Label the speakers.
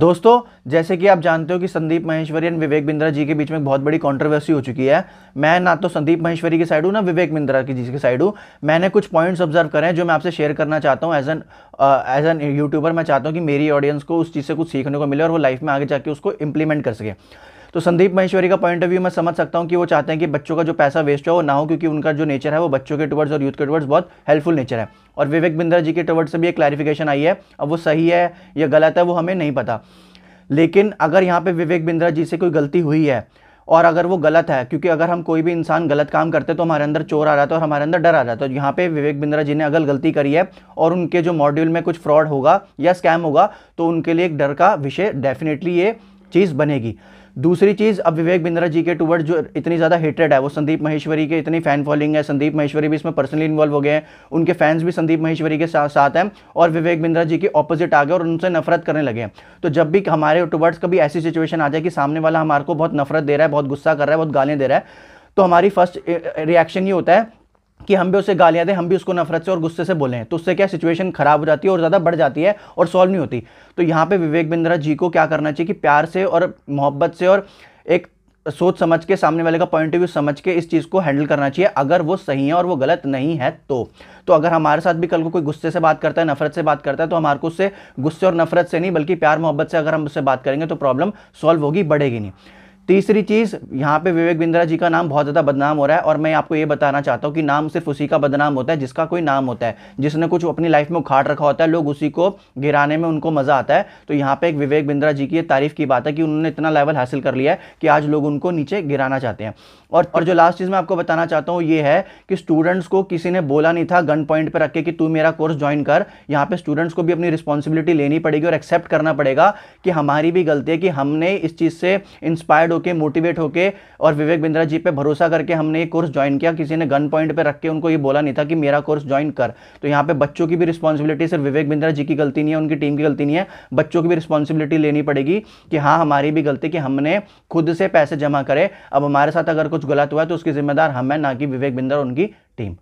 Speaker 1: दोस्तों जैसे कि आप जानते हो कि संदीप महेश्वरी एंड विवेक बिंद्रा जी के बीच में बहुत बड़ी कंट्रोवर्सी हो चुकी है मैं ना तो संदीप महेश्वरी की साइड हूँ ना विवेक बिंद्रा की जी की साइड हूँ मैंने कुछ पॉइंट्स ऑब्जर्व करे हैं जो मैं आपसे शेयर करना चाहता हूँ as an as an YouTuber मैं चाहता हूँ कि मेरी ऑडियंस को उस चीज़ से कुछ सीखने को मिले और वो लाइफ में आगे जाके उसको इंप्लीमेंट कर सके तो संदीप महेश्वरी का पॉइंट ऑफ व्यू मैं समझ सकता हूँ कि वो चाहते हैं कि बच्चों का जो पैसा वेस्ट हो वो ना हो क्योंकि उनका जो नेचर है वो बच्चों के टुवर्ड्स और यूथ के टुवर्ड्स बहुत हेल्पफुल नेचर है और विवेक बिंद्रा जी के टुवर्ड्स से भी एक क्लैरिफिकेशन आई है अब वो सही है या गलत है वो हमें नहीं पता लेकिन अगर यहाँ पर विवेक बिंद्रा जी से कोई गलती हुई है और अगर वो गलत है क्योंकि अगर हम कोई भी इंसान गलत काम करते तो हमारे अंदर चोर आ रहा था तो और हमारे अंदर डर आ रहा था तो यहाँ पे विवेक बिंद्रा जी ने अगर गलती करी है और उनके जो मॉड्यूल में कुछ फ्रॉड होगा या स्कैम होगा तो उनके लिए एक डर का विषय डेफिनेटली ये चीज़ बनेगी दूसरी चीज़ अब विवेक बिंद्रा जी के टूवर्ड जो इतनी ज़्यादा हेटेड है वो संदीप महेश्वरी के इतनी फ़ैन फॉलोइंग है संदीप महेश्वरी भी इसमें पर्सनली इन्वॉल्व हो गए हैं उनके फैंस भी संदीप महेश्वरी के साथ साथ हैं और विवेक बिंद्रा जी के ऑपोजिट आ गए और उनसे नफरत करने लगे हैं तो जब भी हमारे टूवर्ड्स कभी ऐसी सिचुएशन आ जाए कि सामने वाला हमारे को बहुत नफरत दे रहा है बहुत गुस्सा कर रहा है बहुत गालें दे रहा है तो हमारी फर्स्ट रिएक्शन ये होता है कि हम भी उसे गालियाँ दें हम भी उसको नफरत से और गुस्से से बोलें तो उससे क्या सिचुएशन खराब हो जाती है और ज़्यादा बढ़ जाती है और सॉल्व नहीं होती तो यहाँ पे विवेक बिंद्रा जी को क्या करना चाहिए कि प्यार से और मोहब्बत से और एक सोच समझ के सामने वाले का पॉइंट ऑफ व्यू समझ के इस चीज़ को हैंडल करना चाहिए अगर वो सही है और वो गलत नहीं है तो तो अगर हमारे साथ भी कल को कोई गुस्से से बात करता है नफरत से बात करता है तो हमारे को उससे गुस्से और नफरत से नहीं बल्कि प्यार मोहब्बत से अगर हम उससे बात करेंगे तो प्रॉब्लम सॉल्व होगी बढ़ेगी नहीं तीसरी चीज़ यहाँ पे विवेक बिंद्रा जी का नाम बहुत ज़्यादा बदनाम हो रहा है और मैं आपको ये बताना चाहता हूँ कि नाम सिर्फ उसी का बदनाम होता है जिसका कोई नाम होता है जिसने कुछ अपनी लाइफ में उखाड़ रखा होता है लोग उसी को गिराने में उनको मज़ा आता है तो यहाँ पे एक विवेक बिंद्रा जी की तारीफ़ की बात है कि उन्होंने इतना लेवल हासिल कर लिया है कि आज लोग उनको नीचे गिराना चाहते हैं और और जो लास्ट चीज़ मैं आपको बताना चाहता हूँ ये है कि स्टूडेंट्स को किसी ने बोला नहीं था गन पॉइंट पर रख के कि तू मेरा कोर्स ज्वाइन कर यहाँ पे स्टूडेंट्स को भी अपनी रिस्पॉन्सिबिलिटी लेनी पड़ेगी और एक्सेप्ट करना पड़ेगा कि हमारी भी गलती है कि हमने इस चीज़ से इंस्पायर्ड इंस्पायर्ड होके मोटिवेट होके और विवेक बिंद्रा जी पे भरोसा करके हमने ये कोर्स ज्वाइन किया किसी ने गन पॉइंट पे रख के उनको ये बोला नहीं था कि मेरा कोर्स ज्वाइन कर तो यहाँ पे बच्चों की भी रिस्पॉन्सिबिलिटी सिर्फ विवेक बिंद्रा जी की गलती नहीं है उनकी टीम की गलती नहीं है बच्चों की भी रिस्पॉन्सिबिलिटी लेनी पड़ेगी कि हाँ हमारी भी गलती कि हमने खुद से पैसे जमा करे अब हमारे साथ अगर कुछ गलत हुआ तो उसकी जिम्मेदार हम है ना कि विवेक बिंद्रा उनकी टीम